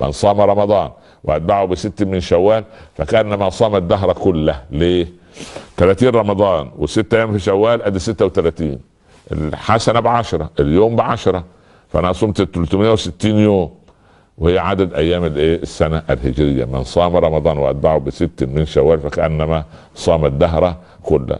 من صام رمضان واتبعه بست من شوال فكانما صام الدهر كله ليه 30 رمضان وست ايام في شوال ادي 36 الحسنه ب 10 اليوم ب 10 فانا صمت 360 يوم وهي عدد ايام الايه السنه الهجريه من صام رمضان واتبعه بست من شوال فكانما صام الدهر كله